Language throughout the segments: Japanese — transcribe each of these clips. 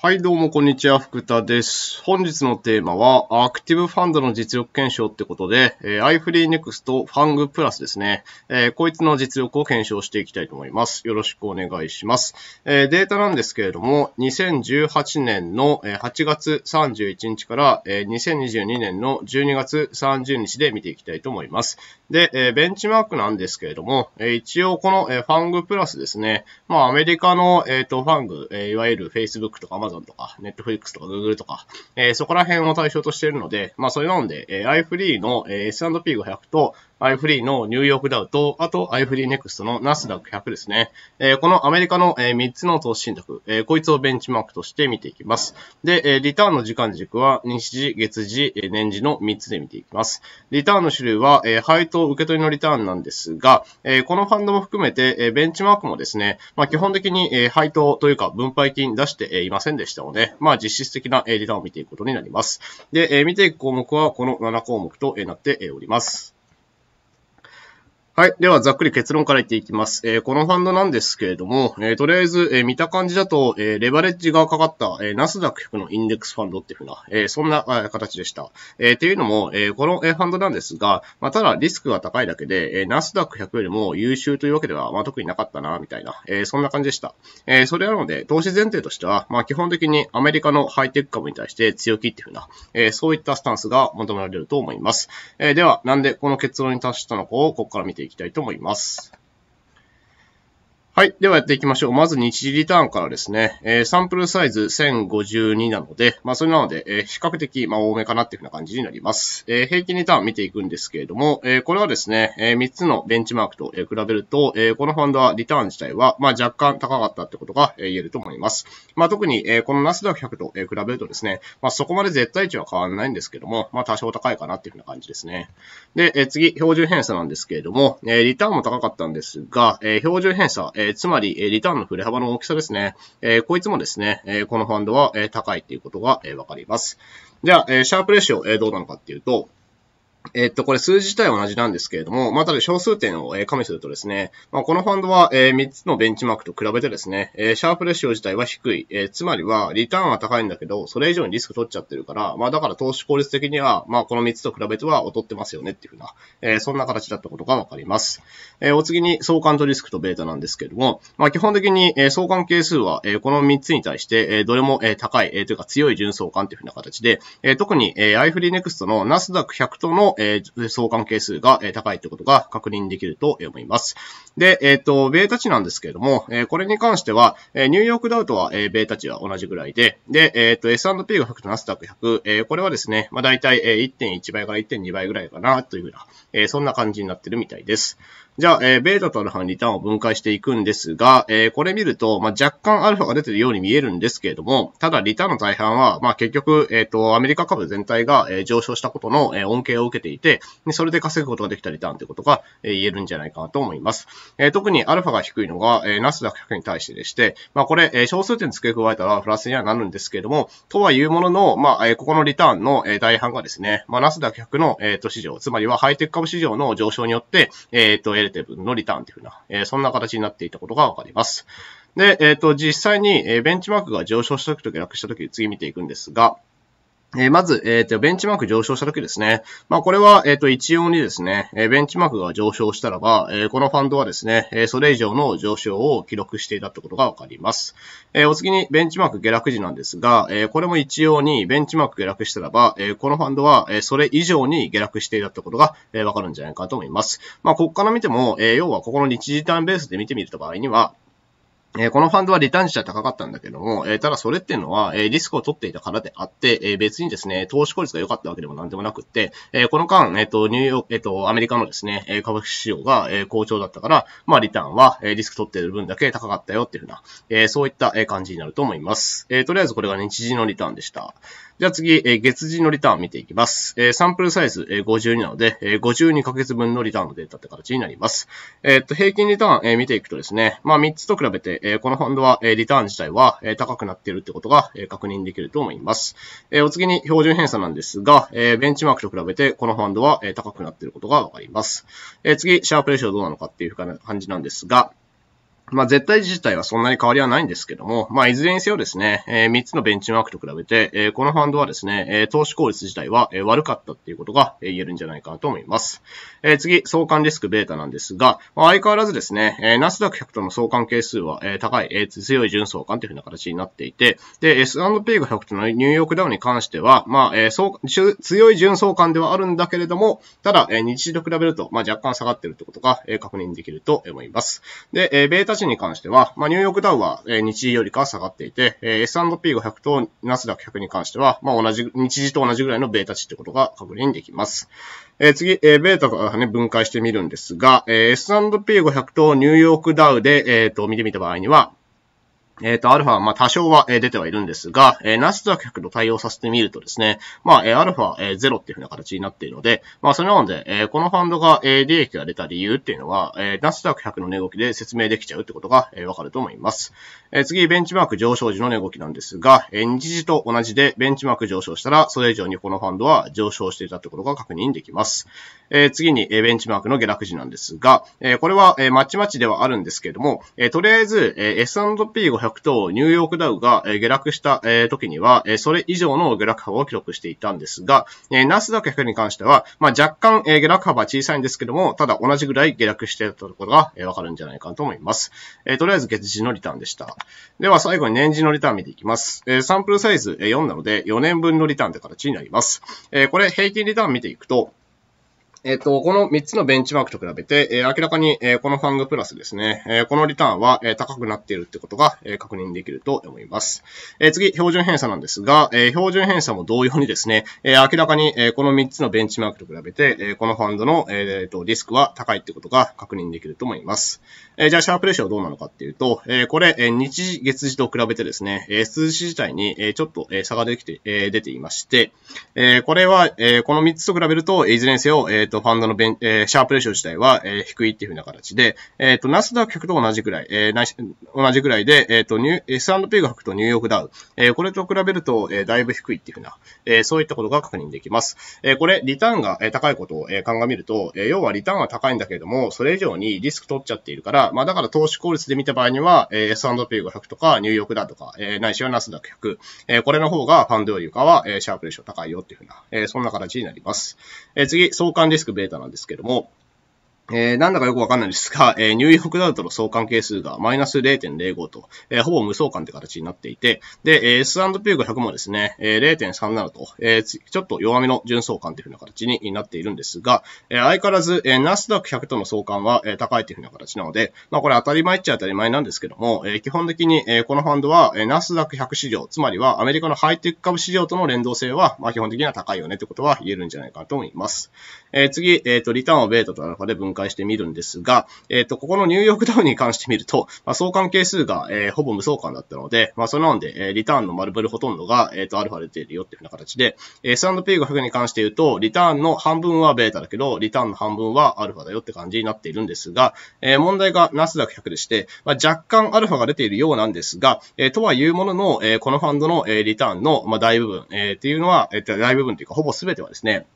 はい、どうも、こんにちは。福田です。本日のテーマは、アクティブファンドの実力検証ってことで、えー、iFreeNext ファングプラスですね。えー、こいつの実力を検証していきたいと思います。よろしくお願いします。えー、データなんですけれども、2018年の8月31日から、えー、2022年の12月30日で見ていきたいと思います。で、えー、ベンチマークなんですけれども、えー、一応この、えー、ファングプラスですね、まあ、アメリカの、えっ、ー、と、えー、いわゆる Facebook とか、Amazon とか Netflix とか Google とか、えー、そこら辺を対象としているので、まあ、それなので、えー、iFree の S&P500 と i イフリーのニューヨークダウと、あと i イフリーネクストのナスダック100ですね。えー、このアメリカの、えー、3つの投資信託、えー、こいつをベンチマークとして見ていきます。で、えリターンの時間軸は日時、月時、え年次の3つで見ていきます。リターンの種類は、え配当受け取りのリターンなんですが、えこのファンドも含めて、えベンチマークもですね、まあ、基本的に、え配当というか分配金出していませんでしたので、まあ、実質的な、えリターンを見ていくことになります。で、え見ていく項目はこの7項目と、えなっております。はい。では、ざっくり結論から言っていきます。えー、このファンドなんですけれども、えー、とりあえず、えー、見た感じだと、えレバレッジがかかった、えナスダック100のインデックスファンドっていうふうな、えそんな形でした。えっていうのも、えこの、えファンドなんですが、まあ、ただリスクが高いだけで、えナスダック100よりも優秀というわけでは、まあ、特になかったな、みたいな、えそんな感じでした。えそれなので、投資前提としては、まあ、基本的にアメリカのハイテク株に対して強気っていうふうな、えそういったスタンスが求められると思います。えでは、なんでこの結論に達したのかを、ここから見ていきます。いきたいと思います。はい。ではやっていきましょう。まず日時リターンからですね、えー、サンプルサイズ1052なので、まあそれなので、えー、比較的、まあ、多めかなっていうふうな感じになります。えー、平均リターン見ていくんですけれども、えこれはですね、え3つのベンチマークと、え比べると、えこのファンドはリターン自体は、まあ若干高かったってことが、え言えると思います。まあ特に、えこのナスダック100と、え比べるとですね、まあそこまで絶対値は変わらないんですけども、まあ多少高いかなっていうふうな感じですね。で、え次、標準偏差なんですけれども、えリターンも高かったんですが、え標準偏差、ええー、つまり、えリターンの振れ幅の大きさですね。えー、こいつもですね、えこのファンドは、え高いっていうことが、えわかります。じゃあ、えシャープレシオ、えどうなのかっていうと、えっと、これ数字自体は同じなんですけれども、まあ、ただ小数点を、え加味するとですね、まあ、このファンドは、え3つのベンチマークと比べてですね、えシャープレシオ自体は低い、えー、つまりはリターンは高いんだけど、それ以上にリスク取っちゃってるから、まあ、だから投資効率的には、まあ、この3つと比べては劣ってますよねっていうふうな、えー、そんな形だったことがわかります。えー、お次に相関とリスクとベータなんですけれども、まあ、基本的に、え相関係数は、えこの3つに対して、えどれも、え高い、えというか強い純相関というふうな形で、え特に、え iFreeNext のナスダック100とのえー、相関係数が、え高いということが確認できると思います。で、えっ、ー、と、ベータ値なんですけれども、えー、これに関しては、えー、ニューヨークダウとは、えー、ベータ値は同じぐらいで、で、えっ、ー、と、S&P が100とナスダック100、えー、これはですね、まあ、大体、え1.1倍から1.2倍ぐらいかな、というふうな、えー、そんな感じになってるみたいです。じゃあ、えー、ベータとアルファのリターンを分解していくんですが、えー、これ見ると、まあ、若干アルファが出てるように見えるんですけれども、ただリターンの大半は、まあ、結局、えっ、ー、と、アメリカ株全体が、え上昇したことの、え恩恵を受けていて、それで稼ぐことができたリターンということが、え言えるんじゃないかなと思います。え特にアルファが低いのが、えナスダック100に対してでして、まあ、これ、え小数点付け加えたらプラスにはなるんですけれども、とはいうものの、まあ、えここのリターンの、え大半がですね、まあ、ナスダック100の、えっ、と、市場、つまりはハイテク株市場の上昇によって、えっ、と、れて分のリターンというふうな、えー、そんな形になっていたことがわかります。で、えっ、ー、と、実際に、えベンチマークが上昇した時と下落した時、次見ていくんですが、えまず、えっ、ー、と、ベンチマーク上昇した時ですね。まあ、これは、えっ、ー、と、一様にですね、えベンチマークが上昇したらば、えー、このファンドはですね、えそれ以上の上昇を記録していたってことがわかります。えお次に、ベンチマーク下落時なんですが、えこれも一様にベンチマーク下落したらば、えこのファンドは、えそれ以上に下落していたってことが、えわかるんじゃないかと思います。まあ、ここから見ても、え要はここの日時短ベースで見てみると場合には、えこのファンドはリターン自体高かったんだけども、えただそれっていうのは、えリスクを取っていたからであって、え別にですね、投資効率が良かったわけでもなんでもなくって、えこの間、えっ、と、ニューヨーク、えっ、と、アメリカのですね、え株式市場が、え好調だったから、まあ、リターンは、えリスク取ってる分だけ高かったよっていうふうな、えそういった、え感じになると思います。えとりあえずこれが日時のリターンでした。じゃあ次、え月次のリターン見ていきます。えサンプルサイズ、え52なので、え52ヶ月分のリターンのデータって形になります。えっと、平均リターン、え見ていくとですね、まあ3つと比べて、えこのファンドは、えリターン自体は、え高くなっているってことが、え確認できると思います。えお次に標準偏差なんですが、えベンチマークと比べて、このファンドは、え高くなっていることがわかります。え次、シャープレシオどうなのかっていう感じなんですが、まあ、絶対自体はそんなに変わりはないんですけども、まあ、いずれにせよですね、えー、3つのベンチマークと比べて、えー、このファンドはですね、えー、投資効率自体は、えー、悪かったっていうことが、えー、言えるんじゃないかなと思います。えー、次、相関リスクベータなんですが、まあ、相変わらずですね、えー、ナスダック100との相関係数は、えー、高い、えー、強い純相関というふうな形になっていて、で、S&P が100とのニューヨークダウンに関しては、まあ、えー、そう強い純相関ではあるんだけれども、ただ、えー、日時と比べると、まあ、若干下がっているということが、えー、確認できると思います。で、えー、ベータ日に関しては、まあ、ニューヨークダウは、え日時よりか下がっていて、えー、S&P 500とナスダック100に関しては、まあ、同じ、日時と同じぐらいのベータ値ってことが確認できます。えー、次、えー、ベータからね、分解してみるんですが、えー、S&P500 とニューヨークダウで、えっ、ー、と、見てみた場合には、えっ、ー、と、アルファ、まあ、多少は、え出てはいるんですが、えー、ナスダック100と対応させてみるとですね、まあ、えアルファ、えー、0っていうふうな形になっているので、まあ、それなので、えー、このファンドが、えー、利益が出た理由っていうのは、えー、ナスダック100の値動きで説明できちゃうってことが、えー、わかると思います。えー、次、ベンチマーク上昇時の値動きなんですが、えー、日時と同じで、ベンチマーク上昇したら、それ以上にこのファンドは上昇していたってことが確認できます。えー、次に、えー、ベンチマークの下落時なんですが、えー、これは、えー、まちまちではあるんですけれども、えー、とりあえず、えー、S&P500 100とニューヨークダウが下落した時には、それ以上の下落幅を記録していたんですが、ナスダック100に関しては、まあ、若干下落幅は小さいんですけども、ただ同じぐらい下落していたところがわかるんじゃないかと思います。とりあえず月次のリターンでした。では最後に年次のリターン見ていきます。サンプルサイズ4なので4年分のリターンで形になります。これ平均リターン見ていくと、えっ、と、この3つのベンチマークと比べて、え明らかに、えこのファングプラスですね、えこのリターンは、え高くなっているってことが、え確認できると思います。え次、標準偏差なんですが、え標準偏差も同様にですね、え明らかに、えこの3つのベンチマークと比べて、えこのファンドの、えとリスクは高いってことが確認できると思います。えじゃあ、シャープレシオどうなのかっていうと、えこれ、え日時、月時と比べてですね、え数字自体に、えちょっと、え差ができて、え出ていまして、えこれは、えこの3つと比べると、いずれにせよ、っ、と、ファンドのベン、えー、シャープレシオ自体は、えー、低いっていうふうな形で、えっ、ー、と、ナスダック100と同じくらい、えー、同じくらいで、えっ、ー、と、S&P が100とニューヨークダウ、えー、これと比べると、えー、だいぶ低いっていうふうな、えー、そういったことが確認できます。えー、これ、リターンが、え高いことを、えー、鑑みると、えー、要はリターンは高いんだけれども、それ以上にリスク取っちゃっているから、まあ、だから投資効率で見た場合には、えー、S&P が100とか、ニューヨークダウとか、えー、ないしはナスダック100、えー、これの方がファンドよりかは、えー、シャープレシオ高いよっていうふうな、えー、そんな形になります。えー、次、相関でスクベータなんですけども、えー、なんだかよくわかんないですが、えー、ニューヨークダウとの相関係数がマイナス0.05と、えー、ほぼ無相関って形になっていて、で、えー、S&P500 もですね、えー、0.37と、えー、ちょっと弱めの純相関というふうな形になっているんですが、えー、相変わらず、えー、ナスダック100との相関は、えー、高いというふうな形なので、まあこれ当たり前っちゃ当たり前なんですけども、えー、基本的に、えー、このファンドは、えー、ナスダック100市場、つまりはアメリカのハイテク株市場との連動性は、まあ基本的には高いよねってことは言えるんじゃないかと思います。えー、次、えっ、ー、と、リターンをベータとアルファで分してみるんですが、えっ、ー、と、ここのニューヨークダウンに関してみると、まあ、相関係数が、えー、ほぼ無相関だったので、まあ、そのなんで、えー、リターンの丸々ほとんどが、えっ、ー、と、アルファで出てるよっていうふうな形で、えー、S&P500 に関して言うと、リターンの半分はベータだけど、リターンの半分はアルファだよって感じになっているんですが、えー、問題がナスダック100でして、まあ、若干アルファが出ているようなんですが、えー、とはいうものの、えー、このファンドの、えー、リターンの、まあ、大部分、えー、っていうのは、えー、大部分というか、ほぼ全てはですね、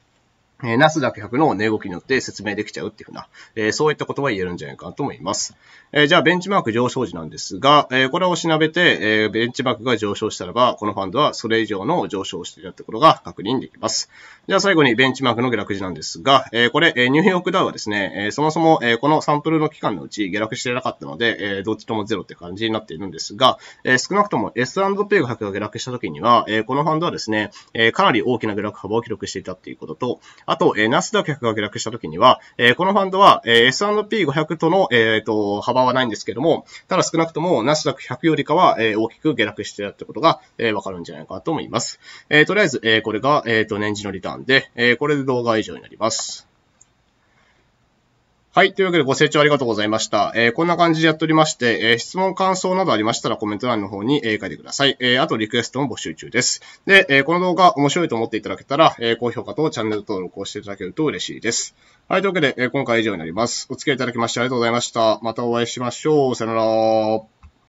えナスダック100の値動きによって説明できちゃうっていうふうな、えそういったことは言えるんじゃないかなと思います。えじゃあ、ベンチマーク上昇時なんですが、えこれを調べて、えベンチマークが上昇したらば、このファンドはそれ以上の上昇をしていたてことが確認できます。じゃあ、最後にベンチマークの下落時なんですが、えこれ、えニューヨークダウはですね、えそもそも、えこのサンプルの期間のうち下落してなかったので、えどっちともゼロって感じになっているんですが、え少なくとも S&P が下落した時には、えこのファンドはですね、えかなり大きな下落幅を記録していたっていうことと、あと、えナスダックが下落した時には、えー、このファンドは、えー、S&P500 との、えー、と、幅はないんですけども、ただ少なくともナスダック100よりかは、えー、大きく下落してたってことが、えー、わかるんじゃないかと思います。えー、とりあえず、えー、これが、えー、と、年次のリターンで、えー、これで動画以上になります。はい。というわけでご清聴ありがとうございました。えー、こんな感じでやっておりまして、えー、質問、感想などありましたらコメント欄の方に、えー、書いてください。えー、あとリクエストも募集中です。で、えー、この動画面白いと思っていただけたら、えー、高評価とチャンネル登録をしていただけると嬉しいです。はい。というわけで、えー、今回は以上になります。お付き合いいただきましてありがとうございました。またお会いしましょう。さよなら。